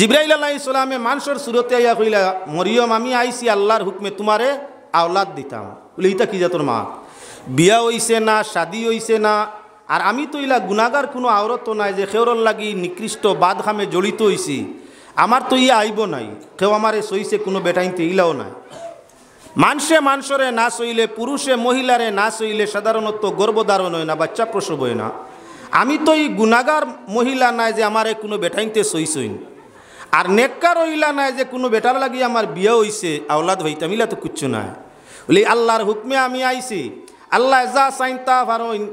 জিব্রাইল আল্লাহ ইসলামে মানুষের সুরতে আইয়া কইলা মরিয়ম আমি আইসি আল্লাহর হুকমে তোমারে আওলাদ দিতাম বলে ইতা কি যা মা বিয়া হইছে না শাদি হইছে না আর আমি তো ইলা গুণাগার কোনো আওরত নাই যে খেওরল লাগি নিকৃষ্ট বাদ খামে জড়িত হইছি আমার তো ইয়া আইব নাই কেউ আমারে সইছে কোনো বেটাইতে ইলাও নাই মানুষে মানুষরে না সইলে পুরুষে মহিলারে না সইলে সাধারণত গর্ভধারণ হয় না বাচ্চা প্রসব হয় না আমি তো এই গুণাগার মহিলা নাই যে আমারে কোনো বেটাইতে সইসইন আর নেককার ওইলা নাই যে কোনো বেটার লাগি আমার বিয়ে হইছে আওলাদ হইতে ইলা তো কুচ্ছু নাই বলি আল্লাহর হুকমে আমি আইছি আল্লাহ যা চাইন তা ভারইন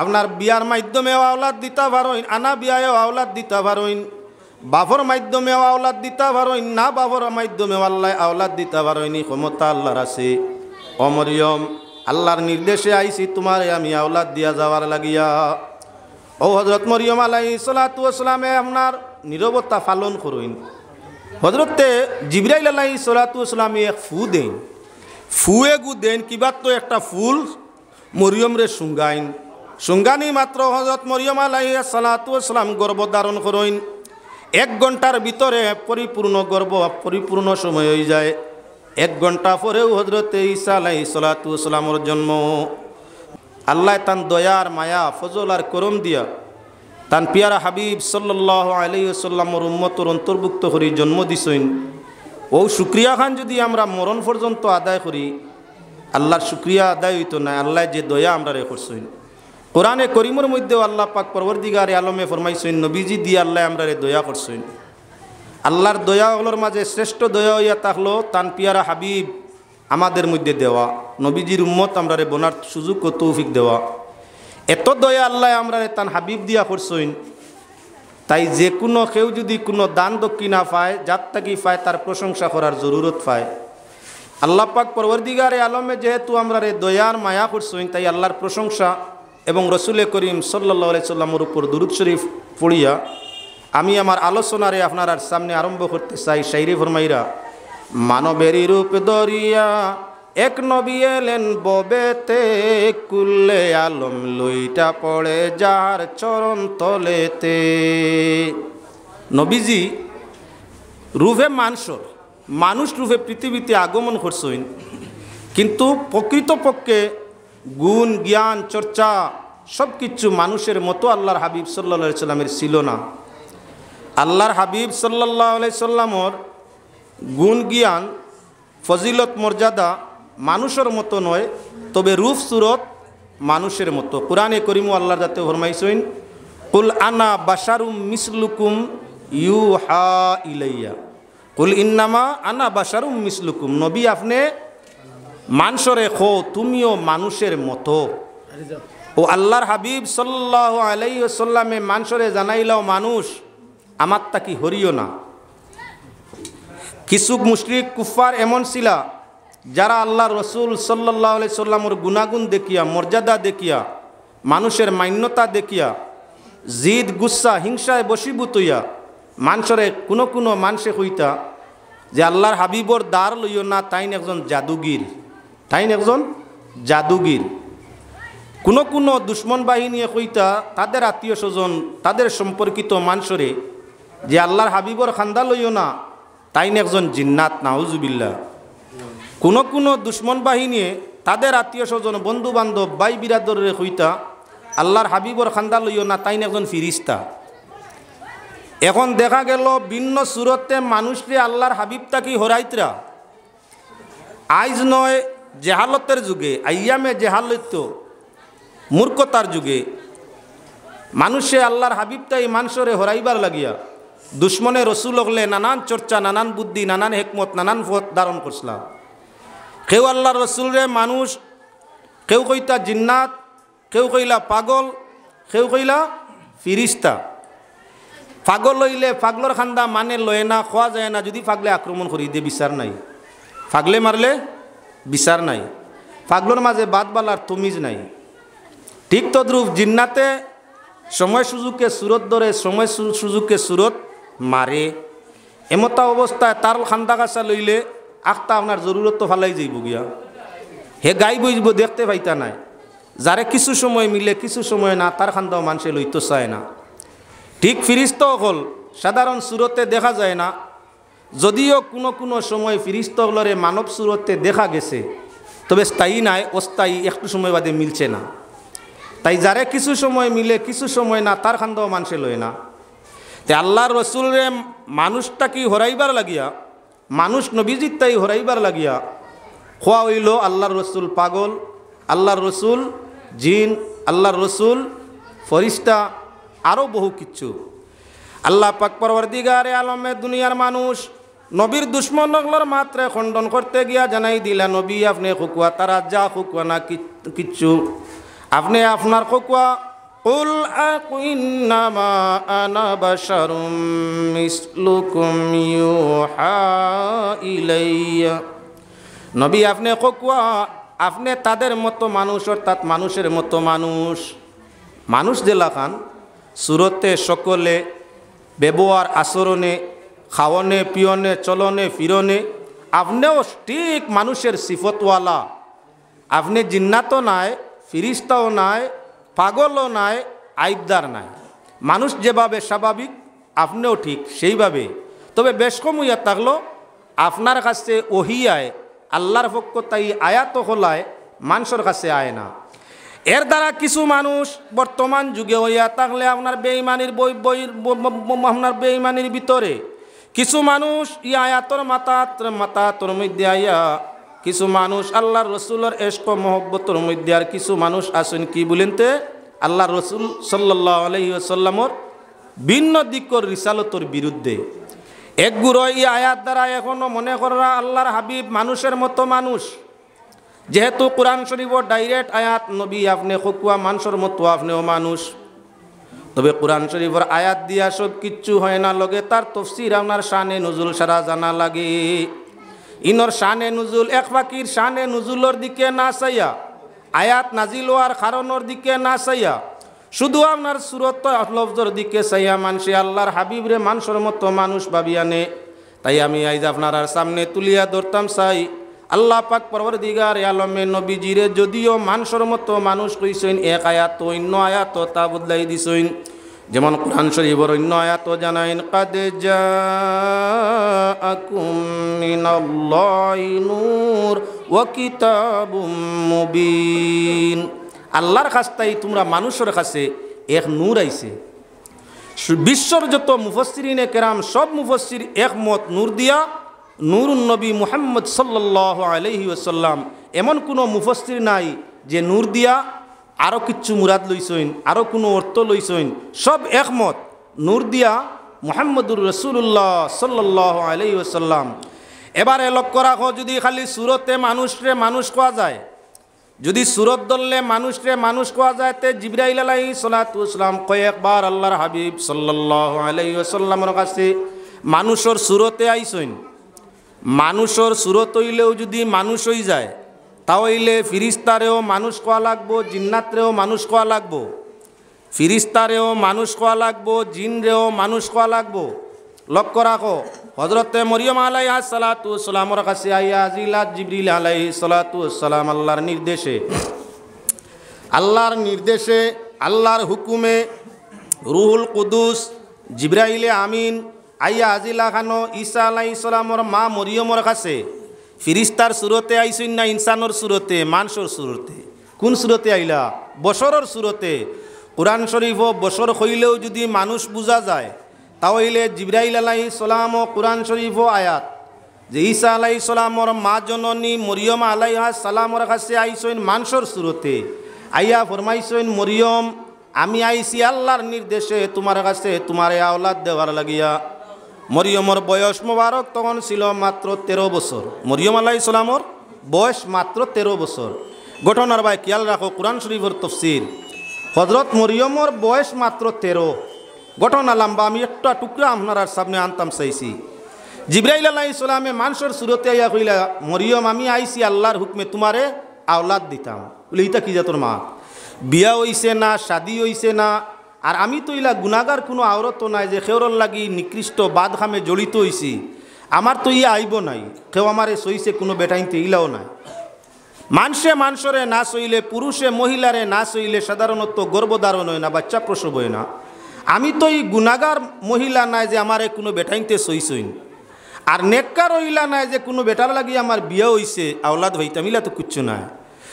আপনার বিয়ার মাধ্যমেও আওলাদ দিতা ভারইন আনা বিয়ায়ও আওলাদ দিতা ভারইন বাফর মাধ্যমেও আওলাদ দিতা ভারইন না বাফর মাধ্যমেও আল্লাহ আওলাদ দিতা ভারইনি ক্ষমতা আল্লাহর আছে অমরিয়ম আল্লাহর নির্দেশে আইছি তোমার আমি আওলাদ দিয়া যাওয়ার লাগিয়া ও হজরত মরিয়ম আলাই সালাতামে আপনার নিরবতা পালন করুন হজরতে আল্লাহ আলাই সালাতামে এক ফু দেন ফুয়ে গু দেন কিবার তো একটা ফুল মরিয়মরে রে শুঙ্গাইন শুঙ্গানি মাত্র হজরত মরিয়ম আলাই গর্ব ধারণ করইন এক ঘন্টার ভিতরে পরিপূর্ণ গর্ব পরিপূর্ণ সময় হয়ে যায় এক ঘন্টা পরেও হজরতে ইসা আলাই সালাতামর জন্ম আল্লাহ তান দয়ার মায়া ফজল আর করম দিয়া তান পিয়ারা হাবিব সাল্লাহ আলিউসাল্লামর উম্মতর অন্তর্ভুক্ত করি জন্ম দিছইন ও সুক্রিয়া খান যদি আমরা মরণ পর্যন্ত আদায় করি আল্লাহর সুক্রিয়া আদায় হইতো না আল্লাহ যে দয়া আমরা রে করছইন কোরআনে করিমর মধ্যেও আল্লাহ পাক পরবর্তীকার আলমে ফরমাইছইন নবীজি দিয়ে আল্লাহ আমরা রে দয়া করছইন আল্লাহর দয়া হলোর মাঝে শ্রেষ্ঠ দয়া হইয়া তাহলো তান পিয়ারা হাবিব আমাদের মধ্যে দেওয়া নবীজির উম্মত আমরা রে বোনার সুযোগ ও তৌফিক দেওয়া এত দয়া আল্লাহ আমরা তান হাবিব দিয়া করছইন তাই যে কোনো কেউ যদি কোনো দান দক্ষিণা পায় যার তাকি পায় তার প্রশংসা করার জরুরত পায় আল্লাহ পাক পরবর্তীগারে আলমে যেহেতু আমরা রে দয়ার মায়া করছইন তাই আল্লাহর প্রশংসা এবং রসুলে করিম সাল্লা সাল্লামর উপর দুরুদ শরীফ পড়িয়া আমি আমার আলোচনারে আপনার সামনে আরম্ভ করতে চাই শাইরি ফরমাইরা মানবেরই রূপ দরিয়া এক নবী এলেন ববেতে কুল্লে আলম লইটা পড়ে যার চরণ তলেতে নবীজি রূপে মানস মানুষ রূপে পৃথিবীতে আগমন করছেন কিন্তু প্রকৃতপক্ষে গুণ জ্ঞান চর্চা সব কিছু মানুষের মতো আল্লাহর হাবিব সাল্লা সাল্লামের ছিল না আল্লাহর হাবিব সাল্লাহ সাল্লামর গুণ জ্ঞান ফজিলত মর্যাদা মানুষের মতো নয় তবে রূপ সুরত মানুষের মতো কোরআনে করিমু আল্লাহ যাতে ফরমাইছেন কুল আনা বাসারুম মিসলুকুম ইউ হা ইলাইয়া কুল ইন্নামা আনা বাসারুম মিসলুকুম নবী আপনি মানসরে খো তুমিও মানুষের মতো ও আল্লাহর হাবিব সাল্লাহ আলাইসাল্লামে মানসরে জানাইলাও মানুষ আমার তা কি হরিও না কিছু মুশ্রিক কুফার এমন ছিলা যারা আল্লাহ রসুল সাল্লাহ সাল্লামর গুণাগুণ দেখিয়া মর্যাদা দেখিয়া মানুষের মান্যতা দেখিয়া জিদ গুসা হিংসায় বসিবুতইয়া মানুষরে কোনো কোনো মানুষে হইতা যে আল্লাহর হাবিবর দ্বার লইও না তাইন একজন জাদুগির তাইন একজন জাদুগির কোনো কোনো দুশ্মন বাহিনী কইতা তাদের আত্মীয় স্বজন তাদের সম্পর্কিত মানুষরে যে আল্লাহর হাবিবর খান্দা লইও না তাইন একজন জিন্নাত নাউজুবিল্লা কোনো কোনো দুশ্মন বাহিনী তাদের আত্মীয় স্বজন বন্ধু বান্ধব বাই বিরাদরে হইতা আল্লাহর হাবিবর খান্দা লইও না তাইন একজন ফিরিস্তা এখন দেখা গেল ভিন্ন সুরতে মানুষরে আল্লাহর হাবিব তাকি হরাইতরা আইজ নয় জেহালতের যুগে আইয়ামে জেহালত মূর্খতার যুগে মানুষে আল্লাহর হাবিব তাই মানুষরে হরাইবার লাগিয়া দুশ্মনে রসুল হলে নানান চর্চা নানান বুদ্ধি নানান হেকমত নানান ফত ধারণ করছিলাম কেউ আল্লাহ রসুলরে মানুষ কেউ কইতা জিন্নাত কেউ কইলা পাগল কেউ কইলা ফিরিস্তা পাগল লইলে পাগলর খান্দা মানে লয় না খোয়া যায় না যদি পাগলে আক্রমণ করি দিয়ে বিচার নাই পাগলে মারলে বিচার নাই পাগলর মাঝে বাদ বালার তমিজ নাই ঠিক তদ্রুপ জিন্নাতে সময় সুযোগকে সুরত ধরে সময় সুযোগকে সুরত মারে এমতা অবস্থায় তার খান্দা কাঁচা লইলে আক্তা আপনার জরুরত তো ফালাই যাইব গিয়া হে গাই বুঝবো দেখতে পাইতা নাই যারে কিছু সময় মিলে কিছু সময় না তার খান্দাও মানুষে লইতে চায় না ঠিক ফিরিস্ত হল সাধারণ সুরতে দেখা যায় না যদিও কোনো কোনো সময় ফিরিস্তগলরে মানব সুরতে দেখা গেছে তবে স্থায়ী নাই অস্থায়ী একটু সময় বাদে মিলছে না তাই যারে কিছু সময় মিলে কিছু সময় না তার খান্দাও মানুষে লয় না তে আল্লাহর রসুলরে মানুষটা কি হরাইবার লাগিয়া মানুষ নবীজিত তাই হরাইবার লাগিয়া খোয়া হইল আল্লাহর রসুল পাগল আল্লাহর রসুল জিন আল্লাহর রসুল ফরিস্তা আরও বহু কিচ্ছু আল্লাহ পাক পরবর্তীগারে আলমে দুনিয়ার মানুষ নবীর দুশ্মন নগলর মাত্রায় খণ্ডন করতে গিয়া জানাই দিলা নবী আপনি খুকুয়া তারা যা খুকুয়া না কিচ্ছু আপনি আপনার খুকুয়া قل أقنما أنا بشر مثلكم يوحى إلي নবী আপনি কোকুয়া আপনি তাদের মতো মানুষ অর্থাৎ মানুষের মতো মানুষ মানুষ দিলা খান সুরতে সকলে ব্যবহার আচরণে খাওয়নে পিয়নে চলনে ফিরনে আপনিও ঠিক মানুষের সিফতওয়ালা আপনি জিন্নাতও নাই ফিরিস্তাও নাই পাগলও নাই আইবদার নাই মানুষ যেভাবে স্বাভাবিক আপনিও ঠিক সেইভাবে তবে বেশ কম ইয়া থাকলো আপনার কাছে ওহিয়ায় আল্লাহর পক্ষ তাই আয়াত হলায় মানুষের কাছে আয় না এর দ্বারা কিছু মানুষ বর্তমান যুগে হইয়া থাকলে আপনার বেইমানির বই বই আপনার বেঈমানির ভিতরে কিছু মানুষ ই আয়াতর মাতা মাতা তোর মধ্যে আয়া কিছু মানুষ আল্লাহর রসুলের এশক মহব্বতর মধ্যে আর কিছু মানুষ আসেন কি তে আল্লাহ রসুল সাল্লাহ আলহিসাল্লামর ভিন্ন দিকর রিসালতর বিরুদ্ধে এক গুরো এই আয়াত দ্বারা এখনও মনে করা আল্লাহর হাবিব মানুষের মতো মানুষ যেহেতু কোরআন শরীফ ডাইরেক্ট আয়াত নবী আপনি খকুয়া মানুষের মতো আপনিও মানুষ তবে কোরআন শরীফর আয়াত দিয়া সব কিচ্ছু হয় না লগে তার তফসির আপনার শানে নজরুল সারা জানা লাগে ইনর শানে নুজুল এক ফাকির শানে নুজুলর দিকে না চাইয়া আয়াত নাজিল ওয়ার খারণর দিকে না চাইয়া শুধু আপনার সুরত লফজর দিকে চাইয়া মানসি আল্লাহর রে মানুষের মতো মানুষ ভাবিয়া নে তাই আমি আইজ আপনার সামনে তুলিয়া ধরতাম চাই আল্লাহ পাক পরবর দিগার আলমে নবীজিরে যদিও মানুষের মতো মানুষ কইসইন এক আয়াত অন্য আয়াত তা বদলাই দিছইন যেমন কোরআন শরীফর অন্য জানাইন কাদে নূর ও মুবিন আল্লাহর খাস্তাই তোমরা মানুষের কাছে এক নূর আইছে বিশ্বর যত মুফসিরিনে কেরাম সব মুফসির একমত নূর দিয়া নূর নবী মুহাম্মদ সাল্লাহ আলহিউসাল্লাম এমন কোনো মুফসির নাই যে নূর দিয়া আরও কিচ্ছু মুরাদ লইসইন আরও কোনো অর্থ লইসইন সব একমত নূর দিয়া মোহাম্মদুর রসুল্লাহ সাল্লাহ আলাইসাল্লাম ওসাল্লাম এবারে লক্ষ্য রাখো যদি খালি সুরতে মানুষরে মানুষ কোয়া যায় যদি সুরত দললে মানুষরে মানুষ কোয়া যায় তে জিব্রাইল আলাই সালাতাম কয়েকবার আল্লাহর হাবিব সাল্লাহ আলাই কাছে মানুষর সুরতে আইসইন মানুষর সুরত হইলেও যদি মানুষ হই যায় তাহলে ফিরিস্তারেও মানুষ কোয়া লাগবো জিন্নাতরেও মানুষ কোয়া লাগবো ফিরিস্তারেও মানুষ কোয়া লাগবো জিনরেও মানুষ কোয়া লাগবো লক্ষ্য রাখো হজরতে মরিয়ম আলাই সালাতু সালামর কাছে আইয়া আজিলা জিবরিল আলাই সালাতু আল্লাহর নির্দেশে আল্লাহর নির্দেশে আল্লাহর হুকুমে রুহুল কুদুস জিব্রাইলে আমিন আইয়া আজিলা খানো ঈসা আলাইহিস মা মরিয়মর কাছে ফিরিস্তার সুরতে আইসুন না ইনসানোর সুরতে মানসর সুরতে কোন সুরতে আইলা বছরের সুরতে কোরআন শরীফ বসর হইলেও যদি মানুষ বোঝা যায় হইলে জিব্রাইল আলাই সালাম ও কোরআন শরীফ আয়াত যে ঈসা আলাই সালামর মা জননী মরিয়ম আলাইহা সালামর কাছে আইসইন মানসর সুরতে আইয়া ফরমাইসইন মরিয়ম আমি আইসি আল্লাহর নির্দেশে তোমার কাছে তোমার আওলাদ দেওয়ার লাগিয়া মরিয়মর বয়স মোবারক তখন ছিল মাত্র তেরো বছর মরিয়ম আল্লাহ ইসলামর বয়স মাত্র তেরো বছর ঘটনার ভাই খেয়াল রাখো কোরআন শরীফর তফসির হজরত মরিয়মর বয়স মাত্র তেরো ঘটনা লাম্বা আমি একটা টুকরা আপনার সামনে আনতাম চাইছি জিব্রাইল আল্লাহ ইসলামে মানুষের সুরতে আইয়া কইলা মরিয়ম আমি আইছি আল্লাহর হুকমে তোমারে আওলাদ দিতাম বলে ইতা কি যা তোর মা বিয়া হইছে না শাদি হইছে না আর আমি তো ইলা গুণাগার কোনো আওরত নাই যে খেওরল লাগি নিকৃষ্ট বাদঘামে জড়িত হইছি আমার তো ইয়া আইব নাই কেউ আমার এ সইছে কোনো বেটাইতে ইলাও নাই মানসে মানসরে না সইলে পুরুষে মহিলারে না সইলে সাধারণত গর্ভধারণ হয় না বাচ্চা প্রসব হয় না আমি তো এই গুণাগার মহিলা নাই যে আমারে কোনো বেটাইতে সইছইন আর নেককার ইলা নাই যে কোনো বেটার লাগি আমার বিয়ে হইছে আওলাদ হইতে ইলা তো কুচ্ছু নাই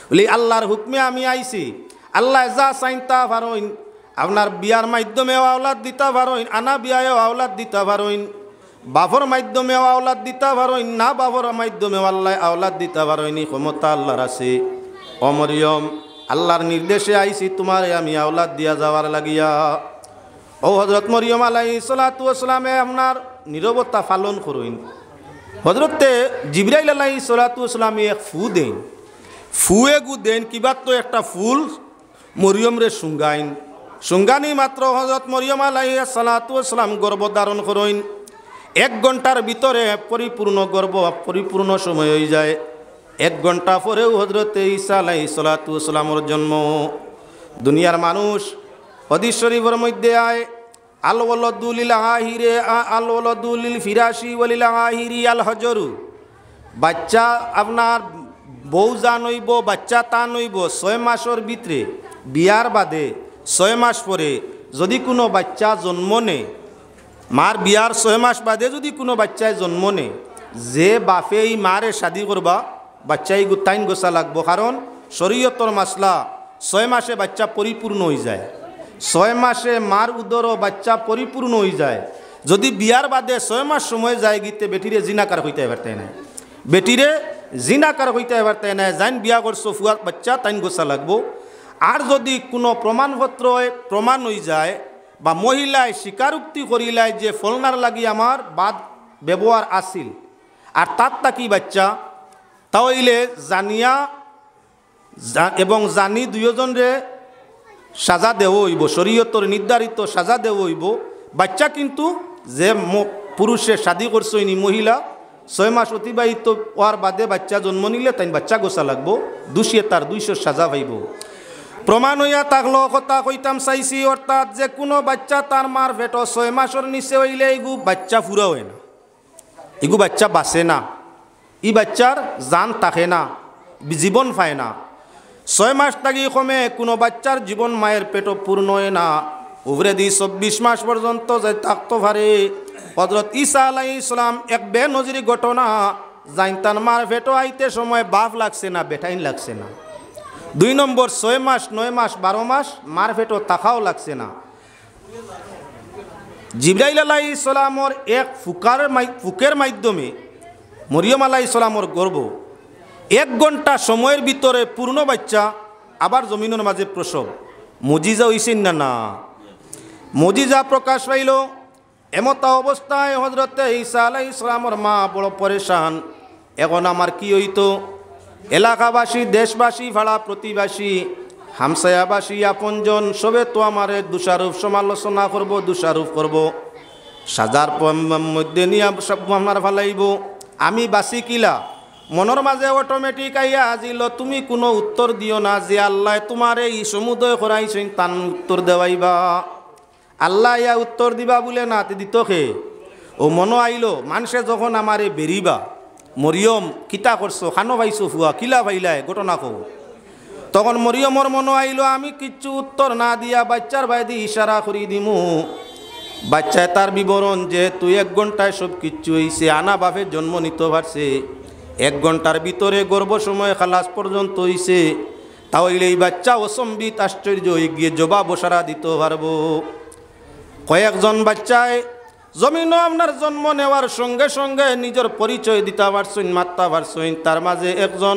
বলি আল্লাহর হুকমে আমি আইছি আল্লাহ যা চাইন তা ফারইন আপনার বিয়ার মাধ্যমেও আওলাদ দিতা পারোইন আনা বিয়ায়ও আওলাদ দিতা পারোইন বাফর মাধ্যমে আওলাদ দিতা পারোইন না বাফর মাধ্যমে আল্লাহ আওলাদ দিতা পারইনি ক্ষমতা আল্লাহর আছে অমরিয়ম আল্লাহর নির্দেশে আইছি তোমার আমি আওলাদ দিয়া যাওয়ার লাগিয়া ও হজরত মরিয়ম আলাই সালাতামে আপনার নিরবতা পালন করইন হজরতে জিবরাইল আলাই সালাতামে এক ফু দেন ফুয়ে গু দেন কিবা তো একটা ফুল মরিয়ম রে শুঙ্গাইন সুঙ্গানি মাত্র হজরত মরিয়ম আলাইয়া গর্ব ধারণ করইন এক ঘন্টার ভিতরে পরিপূর্ণ গর্ব পরিপূর্ণ সময় হয়ে যায় এক ঘন্টা পরেও হজরত ঈসা আলাই সালাতামর জন্ম দুনিয়ার মানুষ হদিস মধ্যে আয় আল ওলদুলিল আহিরে আল ওলদুলিল ফিরাসি ওলিল আহিরি আল হজরু বাচ্চা আপনার বউ যা নইব বাচ্চা তা নইব ছয় মাসের ভিতরে বিয়ার বাদে ছয় মাস পরে যদি কোনো বাচ্চা জন্ম নেয় মার বিয়ার ছয় মাস বাদে যদি কোনো বাচ্চায় জন্ম নেয় যে বাপে এই মারে শাদি করবা বাচ্চাই গুত্তাইন গোসা লাগবো কারণ শরীয়তর মাসলা ছয় মাসে বাচ্চা পরিপূর্ণ হয়ে যায় ছয় মাসে মার উদর বাচ্চা পরিপূর্ণ হয়ে যায় যদি বিয়ার বাদে ছয় মাস সময় যায় গিতে বেটিরে জিনাকার হইতে তাই নাই বেটিরে জিনাকার হইতে তাই নাই যাইন বিয়া করছো ফুয়া বাচ্চা তাইন গোসা লাগবো আর যদি কোনো প্রমাণপত্র প্রমাণ হয়ে যায় বা মহিলায় স্বীকারোক্তি করিলায় যে ফলনার লাগি আমার বাদ ব্যবহার আসিল আর তার তাকি বাচ্চা তাহলে জানিয়া এবং জানি দুইজনরে সাজা দেব হইব শরীয়তর নির্ধারিত সাজা দেব হইব বাচ্চা কিন্তু যে পুরুষে করছে নি মহিলা ছয় মাস অতিবাহিত হওয়ার বাদে বাচ্চা জন্ম নিলে তাই বাচ্চা গোসা লাগবো দুষিয়ে তার দুইশো সাজা পাইব প্রমাণ হইয়া থাকলো কথা কইতাম চাইছি অর্থাৎ যে কোনো বাচ্চা তার মার ভেট ছয় মাসের নিচে হইলে এগু বাচ্চা ফুরা হয় না এগু বাচ্চা বাঁচে না ই বাচ্চার জান থাকে না জীবন পায় না ছয় মাস থাকি কমে কোনো বাচ্চার জীবন মায়ের পেট পূর্ণ হয় না উভরে দি চব্বিশ মাস পর্যন্ত যে থাকতে ভারে হজরত ইসা আলাই ইসলাম এক নজরি ঘটনা জাইন তার মার ভেটো আইতে সময় বাফ লাগছে না বেটাইন লাগছে না দুই নম্বর ছয় মাস নয় মাস বারো মাস মারফেটও তাকাও লাগছে না জিব্রাইল আলাই ইসলামর এক ফুকার ফুকের মাধ্যমে মরিয়ম আলাই ইসলামর গর্ব এক ঘন্টা সময়ের ভিতরে পূর্ণ বাচ্চা আবার জমিনের মাঝে প্রসব মজিজা হইছেন না না মজিজা প্রকাশ পাইল এমতা অবস্থায় হজরতে ইসা আলাই ইসলামর মা বড় পরেশান এখন আমার কি হইতো এলাকাবাসী দেশবাসী ভাড়া প্রতিবাসী হামসায়াবাসী আপনজন সবে তো আমার দুষারূপ সমালোচনা করবো দুষারূপ করবো সাজার মধ্যে নিয়ে সব আমার ভালাইব আমি বাসি কিলা মনের মাঝে অটোমেটিক আইয়া আজিল তুমি কোনো উত্তর দিও না যে আল্লাহ তোমার এই সমুদয় করাইছেন তান উত্তর দেওয়াইবা আল্লাহ ইয়া উত্তর দিবা বলে না তে দিত খে ও মনো আইল মানুষে যখন আমারে বেরিবা মরিয়ম কিতা করছো খানো ভাইছো ফুয়া কিলা পাইলায় ঘটনা কো তখন মরিয়মর মন আইল আমি কিচ্ছু উত্তর না দিয়া বাচ্চার বাইদি ইশারা করি দিমু বাচ্চায় তার বিবরণ যে তুই এক ঘন্টায় সব কিচ্ছু হইছে আনা বাপের জন্ম নিতে পারছে এক ঘন্টার ভিতরে গর্ব সময় খালাস পর্যন্ত হইছে তাহলে এই বাচ্চা অসম্বিত আশ্চর্য হয়ে গিয়ে জবা বসারা দিতে পারবো কয়েকজন বাচ্চায় জমিনও আপনার জন্ম নেওয়ার সঙ্গে সঙ্গে নিজের পরিচয় দিতে পারছেন মাত্তা পারছেন তার মাঝে একজন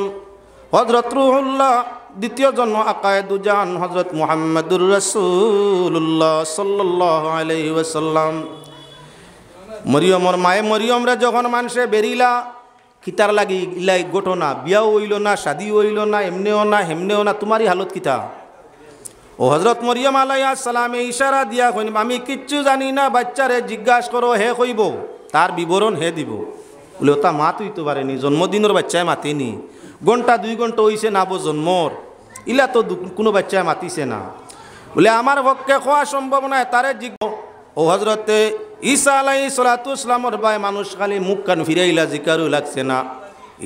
হজরত রুহুল্লাহ দ্বিতীয় জন্ম আকায়দুজান হজরত মোহাম্মদুর রসুল্লাহ সাল্লাসাল্লাম মরিয়মর মায়ে মরিয়মরা যখন মানুষে বেরিলা কিতার লাগি ইলাই না বিয়াও হইল না শাদি হইল না এমনেও না হেমনেও না তোমারই হালত কিতা ও হজরত মরিয়াম আলাইয়া সালামে ইশারা দিয়া হইন আমি কিচ্ছু জানি না বাচ্চারে জিজ্ঞাসা করো হে হইব তার বিবরণ হে দিব বলে ও তা মাতুই তো পারেনি জন্মদিনের বাচ্চায় মাতিনি ঘন্টা দুই ঘন্টা হইছে না বো জন্মর ইলা তো কোনো বাচ্চায় মাতিছে না বলে আমার পক্ষে খোয়া সম্ভব নয় তারে জিজ্ঞ ও হজরতে ঈসা আলাই সলাতু ইসলামর বাই মানুষ খালি মুখ কান ফিরাইলা জিকারু লাগছে না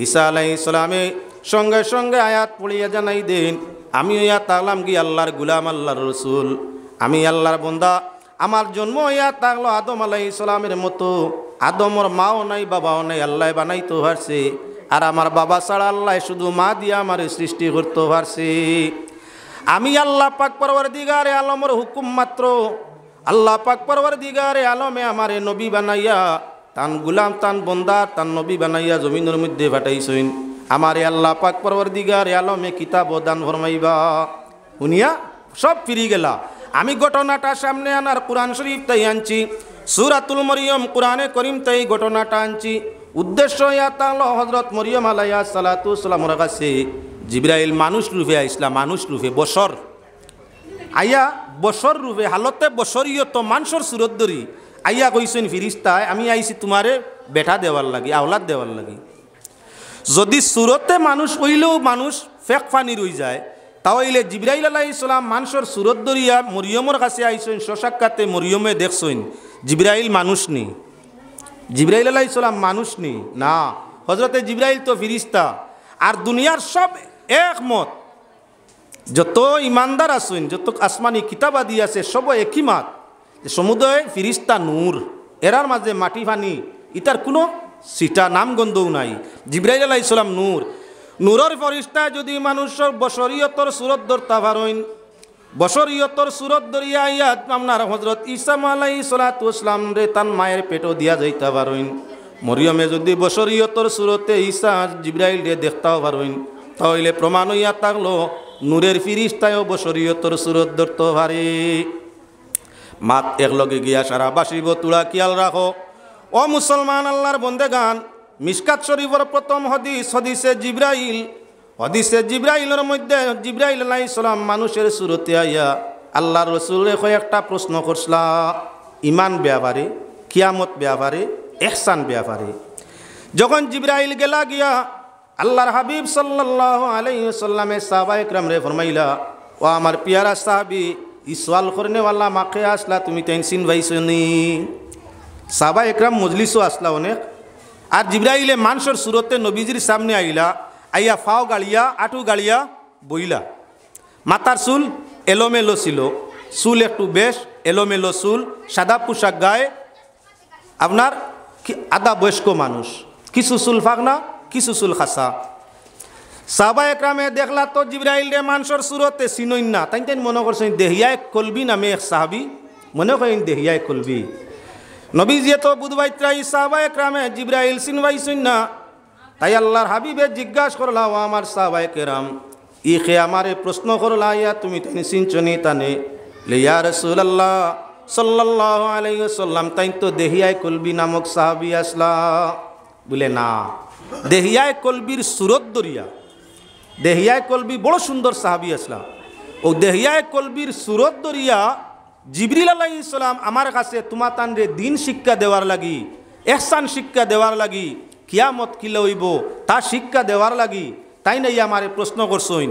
ঈসা আলাই ইসলামে সঙ্গে সঙ্গে আয়াত পড়িয়া জানাই দিন আমি ইয়া তাকলাম কি আল্লাহর গুলাম আল্লাহর রসুল আমি আল্লাহর বন্দা আমার জন্ম ইয়া তাকলো আদম আলাই ইসলামের মতো আদমর মাও নাই বাবাও নাই আল্লাহ বানাইতে পারছে আর আমার বাবা ছাড়া আল্লাহ শুধু মা দিয়ে আমার সৃষ্টি করতে পারছে আমি আল্লাহ পাক পরবর দিগারে আলমর হুকুম মাত্র আল্লাহ পাক পরবার দিগারে আলমে আমারে নবী বানাইয়া তান গুলাম তান বন্দা তান নবী বানাইয়া জমিনের মধ্যে ভাটাইছইন আমার আল্লাহ পাক পরবর দিগার আলমে কিতাব দান ফরমাইবা উনিয়া সব ফিরি গেলা আমি ঘটনাটা সামনে আনার কোরআন শরীফ তাই আনছি সুরাতুল মরিয়ম কোরআনে করিম তাই ঘটনাটা আনছি উদ্দেশ্য ইয়াতাল হজরত মরিয়ম আলাইয়া সালাতু সালামর কাছে জিব্রাইল মানুষ রূপে আইসলা মানুষ রূপে বছর আইয়া বসর রূপে হালতে বসরীয় তো মানুষর সুরত ধরি আইয়া কইসেন ফিরিস্তায় আমি আইছি তোমারে বেটা দেওয়ার লাগি আওলাদ দেওয়ার লাগি যদি সুরতে মানুষ হইলেও মানুষ ফেক ফানি রই যায় তাহলে জিব্রাইল আলাহ ইসলাম মানুষের সুরত দরিয়া মরিয়মর কাছে আইসইন সশাক্ষাতে মরিয়মে দেখছইন জিব্রাইল মানুষ নি জিব্রাইল আলাহ ইসলাম মানুষ নি না হজরতে জিব্রাইল তো ফিরিস্তা আর দুনিয়ার সব একমত যত ইমানদার আসুন যত আসমানি কিতাবাদি আছে সব একই মাত সমুদয় ফিরিস্তা নূর এরার মাঝে মাটি ফানি ইতার কোনো সিটা নাম গন্ধও নাই জিব্রাইল আলাহ ইসলাম নূর নূরর ফরিস্তায় যদি মানুষের বসরিয়তর সুরত ধরতা ভারইন বসরিয়তর সুরত দরিয়া ইয়াত আপনার হজরত ইসাম আলাই ইসলাত ইসলাম রে তান মায়ের পেটও দিয়া যাইতা পারইন মরিয়মে যদি বসরিয়তর সুরতে ইসা জিব্রাইল রে দেখতাও পারইন তাহলে প্রমাণ হইয়া থাকলো নূরের ফিরিস্তায়ও বসরিয়তর সুরত ধরতে পারে মাত একলগে গিয়া সারা বাসিব তুলা কিয়াল রাখো ও মুসলমান আল্লাহর বন্দে গান মিসকাত শরীফর প্রথম হদিস হদিসে জিব্রাইল হদিসে জিব্রাইলের মধ্যে জিব্রাইল আলাই ইসলাম মানুষের সুরতে আইয়া আল্লাহ রসুলের একটা প্রশ্ন করছিলা ইমান ব্যাপারে কিয়ামত ব্যাপারে এহসান ব্যাপারে যখন জিব্রাইল গেলা গিয়া আল্লাহর হাবিব সাল্লাহ আলাইসাল্লামে সাহবা ইকরাম রে ফরমাইলা ও আমার পিয়ারা সাহাবি ইসওয়াল করনেওয়ালা মাকে আসলা তুমি ভাইছ ভাইসনি সাবা একরাম মজলিসও আসলা অনেক আর জিব্রাইলে মানুষের সুরতে নবীজির সামনে আইলা আইয়া ফাও গাড়িয়া আটু গাড়িয়া বইলা মাতার চুল এলোমেলো ছিল চুল একটু বেশ এলোমেলো চুল সাদা পোশাক গায়ে আপনার আদা বয়স্ক মানুষ কিছু চুল ফাঁকনা কিছু চুল খাসা সাবা একরামে দেখলা তো জিব্রাইল রে মানুষের সুরতে চিনইন না তাই তাই মনে করছেন দেহিয়ায় কলবি নামে এক সাহাবি মনে করেন দেহিয়ায় কলবি নবীজিয়ে তো বুধবাইত্রা ইসাবা একরামে জিব্রাইল সিনবাই সুন্না তাই আল্লাহর হাবিবে জিজ্ঞাসা করলা ও আমার সাহবা একরাম খে আমারে প্রশ্ন করলা ইয়া তুমি তিনি সিঞ্চনি তানে লিয়া রসুল্লাহ সাল্লাহ আলাইসাল্লাম তাই তো দেহিয়ায় কলবি নামক সাহাবি আসলা বলে না দেহিয়ায় কলবির সুরত দরিয়া দেহিয়ায় কলবি বড় সুন্দর সাহাবি আসলা ও দেহিয়ায় কলবির সুরত দরিয়া জিবরিল আল্লাহ ইসলাম আমার কাছে তোমা দিন শিক্ষা দেওয়ার লাগি এহসান শিক্ষা দেওয়ার লাগি কিয়ামত কি লইব তা শিক্ষা দেওয়ার লাগি তাই নাই ইয়া আমারে প্রশ্ন করছইন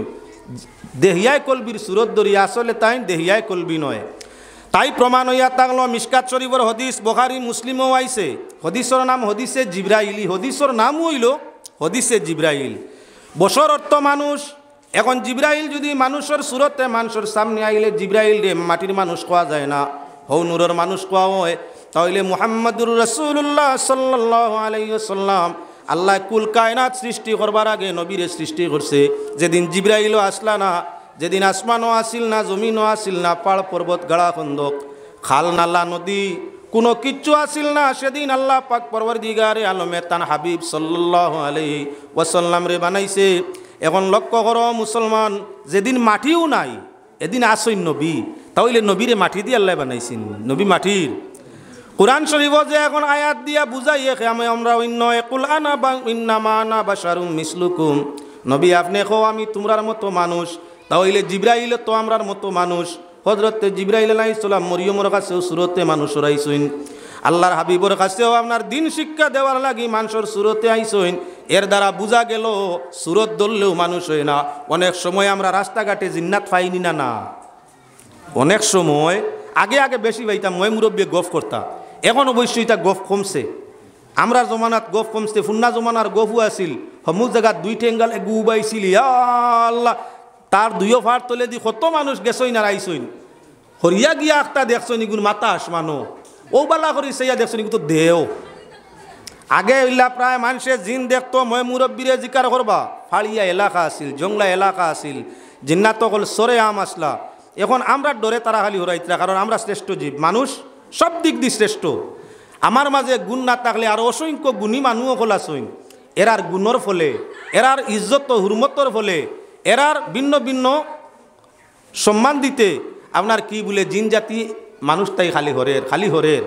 দেহিয়ায় কলবির সুরত দরি আসলে তাই দেহিয়ায় কলবি নয় তাই প্রমাণ হইয়া তাগলো মিসকাত শরীফর হদিস বখারি মুসলিমও আইসে হদিসর নাম হদিসে জিব্রাইলি হদিসর নাম হইল হদিসে জিব্রাইল বসর অর্থ মানুষ এখন জিব্রাইল যদি মানুষের সুরতে মানুষের সামনে আইলে জিব্রাইল রে মাটির মানুষ কোয়া যায় না হৌ নূরের মানুষ কোয়া হয় তাহলে মুহাম্মদুর রসুল্লাহ সাল্লাহ আলাইসাল্লাম আল্লাহ কুল কায়নাত সৃষ্টি করবার আগে নবীরে সৃষ্টি করছে যেদিন জিব্রাইলও আসলা না যেদিন আসমানও আসিল না জমিনও আসিল না পাড় পর্বত গাড়া খন্দক খাল নালা নদী কোনো কিচ্ছু আসিল না সেদিন আল্লাহ পাক পরবর দিগারে আলমে তান হাবিব সাল্লাহ আলহি ওয়াসাল্লাম রে বানাইছে এখন লক্ষ্য করো মুসলমান যেদিন মাটিও নাই এদিন আসইন নবী তাহলে নবীরে মাটি দিয়ে আল্লাহ বানাইছেন নবী মাটির কোরআন শরীফ যে এখন আয়াত দিয়া বুঝাই এখে আমি আমরা অন্য একুল আনা বা ইন্নামা আনা বা সারুম মিসলুকুম নবী আপনি কো আমি তোমরার মতো মানুষ তাহলে জিব্রাইল তো আমরার মতো মানুষ হজরত জিব্রাইল আলাইসালাম মরিয়মর কাছে সুরতে মানুষ রাইসইন আল্লাহর হাবিবর কাছেও আপনার দিন শিক্ষা দেওয়ার লাগি মানুষের সুরতে আইসইন এর দ্বারা বোঝা গেল সুরত দললেও মানুষ হয় না অনেক সময় আমরা রাস্তাঘাটে জিন্নাত পাইনি না না অনেক সময় আগে আগে বেশি পাইতাম ময় মুরব্বী গফ করতাম এখন অবশ্যই তা গফ কমছে আমরা জমানাত গফ কমছে ফুন্না জমানার গফু আছিল সমু জায়গাত দুই ঠেঙ্গাল গু বাইছিল আল্লাহ তার দুইও ফার তলে দি কত মানুষ গেছই না রাইছইন হরিয়া গিয়া আখতা দেখছ নিগুন মাতা আসমানো ও বালা করি সেইয়া দেখছেন কিন্তু দেও আগে হইলা প্রায় মানুষের জিন দেখতো মই মুরব্বীরে জিকার করবা ফাড়িয়া এলাকা আসিল জংলা এলাকা আসিল জিন্নাত হল সরে আম আসলা এখন আমরা ডরে তারা খালি হরাইতরা কারণ আমরা শ্রেষ্ঠ জীব মানুষ সব দিক দিয়ে শ্রেষ্ঠ আমার মাঝে গুণ না থাকলে আর অসংখ্য গুণী মানুষও হল আসইন এরার গুণর ফলে এরার ইজ্জত হুরমতর ফলে এরার ভিন্ন ভিন্ন সম্মান দিতে আপনার কি বলে জিন জাতি মানুষটাই খালি হরের খালি হরের